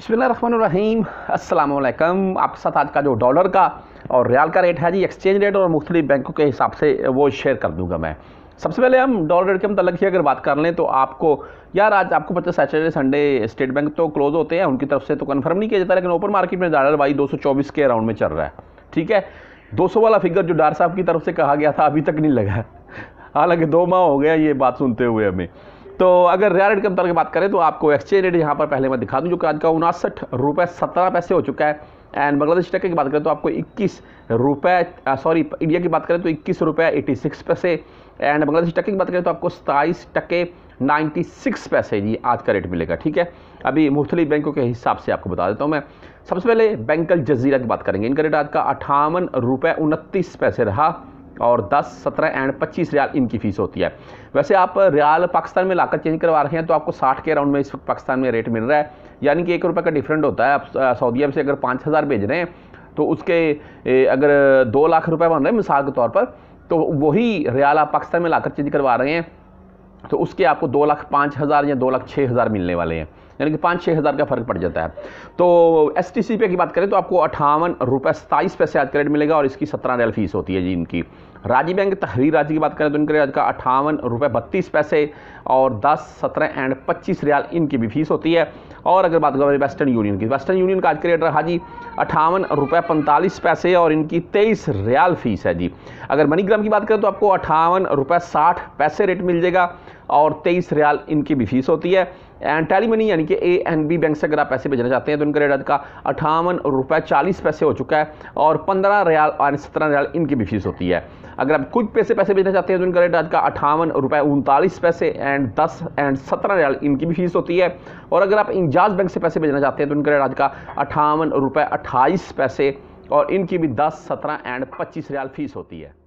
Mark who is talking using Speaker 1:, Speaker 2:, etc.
Speaker 1: रहीम अल्लाम आपके साथ आज का जो डॉलर का और रियाल का रेट है जी एक्सचेंज रेट और मुख्तलि बैंकों के हिसाब से वो शेयर कर दूंगा मैं सबसे पहले हम डॉलर रेट के मतलब ही अगर बात कर लें तो आपको यार आज आपको पता सैटरडे संडे स्टेट बैंक तो क्लोज होते हैं उनकी तरफ से तो कन्फर्म नहीं किया जाता लेकिन ओपन मार्केट में डॉलर बाई दो के अराउंड में चल रहा है ठीक है दो वाला फिगर जो डार साहब की तरफ से कहा गया था अभी तक नहीं लगा हालांकि दो माह हो गया ये बात सुनते हुए हमें तो अगर रियल रेट के अंतर की बात करें तो आपको एक्सचेंज रेट यहाँ पर पहले मैं दिखा दूँ जो कि आज का उनसठ रुपये सत्रह पैसे हो चुका है एंड बांग्लादेश टक्के की बात करें तो आपको इक्कीस रुपये सॉरी इंडिया की बात करें तो इक्कीस रुपये एटी सिक्स पैसे एंड बांग्लादेश टक्के की बात करें तो आपको सताईस टके नाइन्टी सिक्स पैसे ये आज का रेट मिलेगा ठीक है अभी मुख्तलिफ बैंकों के हिसाब से आपको बता देता हूँ मैं सबसे पहले बैंकल जजीरा की बात करेंगे इनका रेट आज का अठावन रुपये उनतीस पैसे रहा और 10, 17 एंड 25 रियाल इनकी फ़ीस होती है वैसे आप रियाल पाकिस्तान में लाकर चेंज करवा रहे हैं तो आपको 60 के अराउंड में इस वक्त पाकिस्तान में रेट मिल रहा है यानी कि एक रुपये का डिफरेंट होता है आप सऊदी अरब से अगर पाँच हज़ार भेज रहे हैं तो उसके अगर दो लाख रुपये बन रहे हैं मिसाल के तौर पर तो वही रियाल आप पाकिस्तान में लाकर चेंज करवा रहे हैं तो उसके आपको दो लाख पाँच हज़ार या दो लाख छः हज़ार मिलने वाले हैं यानी कि पाँच छः हज़ार का फ़र्क पड़ जाता है तो एस टी सी पे की बात करें तो आपको अठावन रुपये सताईस पैसे आज क्रेडिट मिलेगा और इसकी सत्रह रेल फीस होती है जी इनकी राजीव बैंक तहरीर राजी की बात करें तो इनके आज का अठावन रुपये बत्तीस पैसे और दस सत्रह एंड पच्चीस रियाल इनकी भी फीस होती है और अगर बात करें वेस्टर्न यूनियन की वेस्टर्न यूनियन का आज क्रेडिट रहा जी अट्ठावन रुपये पैंतालीस पैसे और इनकी तेईस रियाल फीस है जी अगर मनीग्राम की बात करें तो आपको अट्ठावन रुपये साठ पैसे रेट मिल जाएगा और तेईस रियाल इनकी भी फीस होती है एंड टैली मनी यानी कि ए एंड बी बैंक से अगर आप पैसे भेजना चाहते हैं तो इनका रेट आज का अठावन रुपये चालीस पैसे हो चुका है और पंद्रह रियाल और सत्रह रियाल इनकी भी फीस होती है अगर आप कुछ पैसे पैसे भेजना चाहते हैं तो इनका रेट आज का अठावन रुपये उनतालीस पैसे एंड दस एंड सत्रह रियाल इनकी भी फीस होती है और अगर आप इंजाज बैंक से पैसे भेजना चाहते हैं तो इनका रेट आज का अठावन रुपये अट्ठाईस पैसे और इनकी भी दस सत्रह एंड पच्चीस रियाल फीस होती है